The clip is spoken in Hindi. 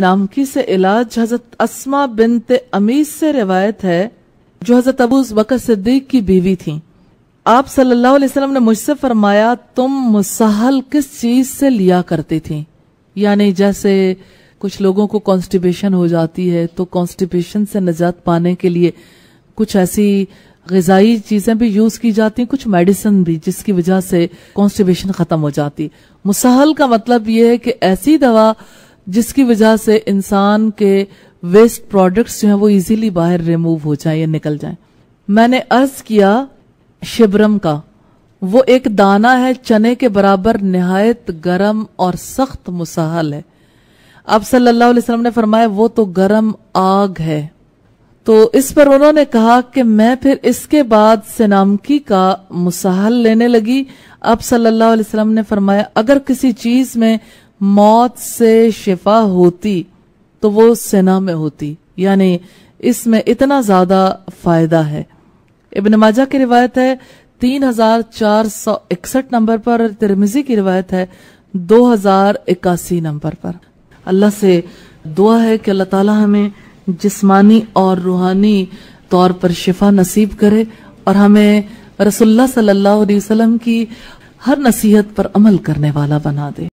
नामकी से इलाज हजरत असमा बिनते अमीज से रिवायत है जो हजरत अबूज बकर सिद्दीक की बीवी थी आप सल्लल्लाहु अलैहि वसल्लम ने मुझसे फरमाया तुम मुसहल किस चीज से लिया करती थी यानी जैसे कुछ लोगों को कॉन्स्टिपेशन हो जाती है तो कॉन्स्टिपेशन से निजात पाने के लिए कुछ ऐसी गजाई चीजें भी यूज की जाती कुछ मेडिसिन भी जिसकी वजह से कॉन्स्टिपेशन खत्म हो जाती मुसहल का मतलब यह है कि ऐसी दवा जिसकी वजह से इंसान के वेस्ट प्रोडक्ट्स जो हैं वो इजीली बाहर रिमूव हो जाए या निकल जाए मैंने अर्ज किया शिबरम का वो एक दाना है चने के बराबर नहायत गर्म और सख्त मुसाहल है अब सल्लल्लाहु अलैहि वसल्लम ने फरमाया वो तो गर्म आग है तो इस पर उन्होंने कहा कि मैं फिर इसके बाद सनामकी का मुसाहल लेने लगी अब सल्लल्लाहु अलैहि वसल्लम ने फरमाया अगर किसी चीज में मौत से शिफा होती तो वो सेना में होती यानी इसमें इतना ज्यादा फायदा है इब्न माजा की रिवायत है तीन हजार चार सौ इकसठ नंबर पर और तिरमिजी की रिवायत है दो हजार इक्यासी नंबर पर अल्लाह से दुआ है कि अल्लाह ताला हमें जिस्मानी और रूहानी तौर पर शिफा नसीब करे और हमें रसुल्ला सल्लल्लाहु अलैहि वसल्लम की हर नसीहत पर अमल करने वाला बना दे